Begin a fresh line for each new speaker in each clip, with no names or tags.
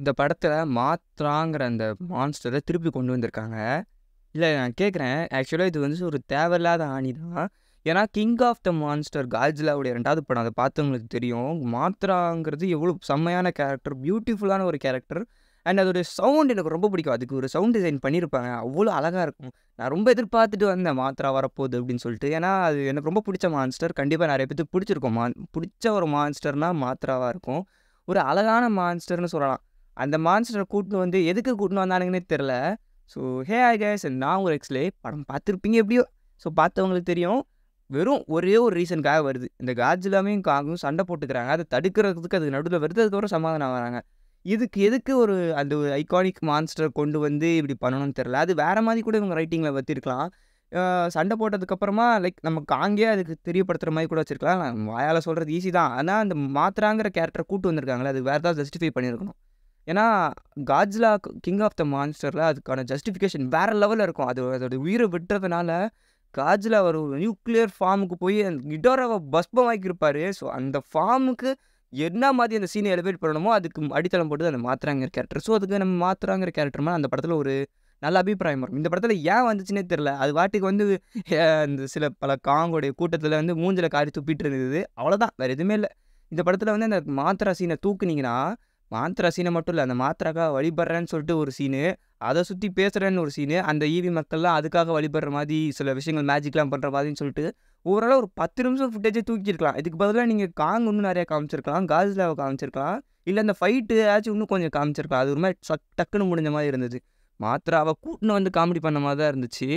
இந்த படத்தில் மாத்ராங்கிற அந்த மான்ஸ்டரை திருப்பி கொண்டு வந்திருக்காங்க இல்லை நான் கேட்குறேன் ஆக்சுவலாக இது வந்து ஒரு தேவையில்லாத ஆணி தான் ஏன்னா கிங் ஆஃப் த மான்ஸ்டர் காஜ்லாவுடைய ரெண்டாவது படம் அதை பார்த்தவங்களுக்கு தெரியும் மாத்ராங்கிறது எவ்வளோ செம்மையான கேரக்டர் பியூட்டிஃபுல்லான ஒரு கேரக்டர் அண்ட் அதோடைய சவுண்ட் எனக்கு ரொம்ப பிடிக்கும் அதுக்கு ஒரு சவுண்ட் டிசைன் பண்ணியிருப்பாங்க அவ்வளோ அழகாக இருக்கும் நான் ரொம்ப எதிர்பார்த்துட்டு வந்தேன் மாத்திரா வரப்போகுது அப்படின்னு சொல்லிட்டு ஏன்னா அது எனக்கு ரொம்ப பிடிச்ச மான்ஸ்டர் கண்டிப்பாக நிறைய பேத்துக்கு பிடிச்சிருக்கும் மான் பிடிச்ச ஒரு மான்ஸ்டர்னால் மாத்திராவாக இருக்கும் ஒரு அழகான மான்ஸ்டர்னு சொல்லலாம் அந்த மான்ஸ்டரை கூட்டின்னு வந்து எதுக்கு கூட்டின்னு வந்தானுங்கன்னே தெரில ஸோ ஹே ஆய் கேஸ் நான் உங்கள் எக்ஸ்லே படம் பார்த்துருப்பீங்க எப்படியோ ஸோ பார்த்தவங்களுக்கு தெரியும் வெறும் ஒரே ஒரு ரீசனுக்காக வருது இந்த காஜிலாமையும் காங்கும் சண்டை போட்டுக்கிறாங்க அதை தடுக்கிறதுக்கு அது நடுவில் வருது அதுக்கப்புறம் சமாதானம் வராங்க இதுக்கு எதுக்கு ஒரு அந்த ஒரு ஐகானிக் மான்ஸ்டரை கொண்டு வந்து இப்படி பண்ணணும்னு தெரில அது வேறு மாதிரி கூட இவங்க ரைட்டிங்கில் வத்திருக்கலாம் சண்டை போட்டதுக்கப்புறமா லைக் நம்ம காங்கே அதுக்கு தெரியப்படுத்துகிற மாதிரி கூட வச்சுருக்கலாம் வாயால் சொல்கிறது ஈஸி தான் ஆனால் அந்த மாத்திராங்கிற கேரக்டரை கூட்டு வந்திருக்காங்களே அது வேறு ஏதாவது ஜஸ்டிஃபை பண்ணியிருக்கணும் ஏன்னா காஜ்லா கிங் ஆஃப் த மான்ஸ்டரில் அதுக்கான ஜஸ்டிஃபிகேஷன் வேறு லெவலில் இருக்கும் அது அதோட உயிரை விட்டுறதுனால காஜில் அவர் ஒரு நியூக்ளியர் ஃபார்முக்கு போய் அந்த பஸ்பம் வாங்கியிருப்பார் ஸோ அந்த ஃபார்முக்கு என்ன மாதிரி அந்த சீனை எலிவேட் பண்ணணுமோ அதுக்கு அடித்தளம் போட்டு அந்த மாத்திராங்கிற கேரக்டர் ஸோ அதுக்கு நம்ம மாத்திராங்கிற கேரக்டர்மா அந்த படத்தில் ஒரு நல்ல அபிப்பிராயம் வரும் இந்த படத்தில் ஏன் வந்துச்சுன்னே தெரில அது வாட்டிக்கு வந்து இந்த சில பல காங்கோடைய கூட்டத்தில் வந்து மூஞ்சில் காரி துப்பிட்டு இருந்தது அவ்வளோதான் வேறு எதுவுமே இல்லை இந்த படத்தில் வந்து அந்த மாத்திரா சீனை தூக்குனீங்கன்னா மாத்திரா சீனை மட்டும் இல்லை அந்த மாத்திராக்கா வழிபடுறேன்னு சொல்லிட்டு ஒரு சீனு அதை சுற்றி பேசுகிறேன்னு ஒரு சீனு அந்த ஈவி மக்கள்லாம் அதுக்காக வழிபடுற மாதிரி சில விஷயங்கள் மேஜிக்லாம் பண்ணுற மாதிரின்னு சொல்லிட்டு ஓரளவு ஒரு பத்து நிமிஷம் ஃபுட்டேஜே தூக்கிருக்கலாம் இதுக்கு பதிலாக நீங்கள் காங் இன்னும் நிறையா காமிச்சிருக்கலாம் காஜ்லாவை காமிச்சிருக்கலாம் இல்லை அந்த ஃபைட்டு ஏதாச்சும் இன்னும் கொஞ்சம் காமிச்சிருக்கலாம் அது ஒரு மாதிரி டக்குன்னு முடிஞ்ச மாதிரி இருந்துச்சு மாத்திராவை கூட்டின்னு வந்து காமெடி பண்ண மாதிரி தான் இருந்துச்சு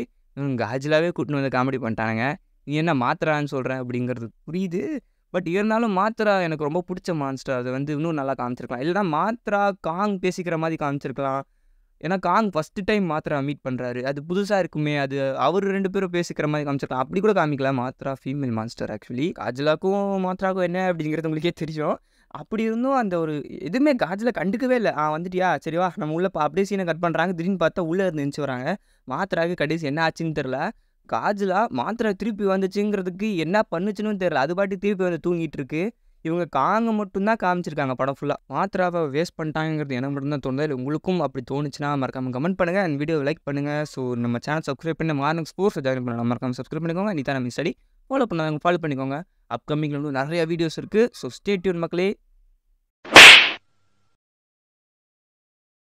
காஜ்லாவே கூட்டின்னு வந்து காமெடி பண்ணிட்டானுங்க நீ என்ன மாத்திரான்னு சொல்கிறேன் அப்படிங்கிறது புரியுது பட் இருந்தாலும் மாத்ரா எனக்கு ரொம்ப பிடிச்ச மான்ஸ்டர் அது வந்து இன்னும் நல்லா காமிச்சிருக்கலாம் இல்லைனா மாத்ரா காங் பேசிக்கிற மாதிரி காமிச்சிருக்கலாம் ஏன்னா Kong first time Mothra meet பண்ணுறாரு அது புதுசாக இருக்குமே அது அவர் ரெண்டு பேரும் பேசிக்கிற மாதிரி காமிச்சிருக்கலாம் அப்படி கூட காமிக்கல மாத்ரா ஃபீமேல் மான்ஸ்டர் ஆக்சுவலி காஜலாக்கும் மாத்ராக்கும் என்ன அப்படிங்கிறது உங்களுக்கே தெரியும் அப்படி இருந்தும் அந்த ஒரு எதுவுமே காஜில் கண்டுக்கவே இல்லை ஆ வந்துட்டியா சரிவா நம்ம உள்ளே அப்படியே சீனை கட் பண்ணுறாங்க திடீர்னு பார்த்தா உள்ளே இருந்து நினச்சி வராங்க மாத்திராவுக்கு கடைசி என்ன ஆச்சுன்னு தெரில காஜலா மாத்திரை திருப்பி வந்துச்சுங்கிறதுக்கு என்ன பண்ணுச்சுன்னு தெரியல அது பாட்டி திருப்பி வந்து தூங்கிட்டு இருக்கு இவங்க காங்க மட்டும்தான் காமிச்சிருக்காங்க படம் ஃபுல்லாக மாத்திராவை வேஸ்ட் பண்ணிட்டாங்கிறது எனக்கு மட்டும்தான் தோணுது இல்லை உங்களுக்கும் அப்படி தோணுச்சுன்னா மறக்காமல் கமெண்ட் பண்ணுங்கள் அந்த வீடியோ லைக் பண்ணுங்கள் ஸோ நம்ம சேனல் சப்ஸ்கிரைப் பண்ணி மார்னிங் ஸ்போர்ட்ஸ் ஜாயின் பண்ணலாம் மறக்காமல் சப்ஸ்கிரைப் பண்ணிக்கோங்க நீ தான் மிஸ் ஸ்டடி ஃபாலோ பண்ணுவாங்க ஃபாலோ பண்ணிக்கோங்க அப்கமிங்கில் நிறையா வீடியோஸ் இருக்குது ஸோ ஸ்டேட்யூன் மக்களே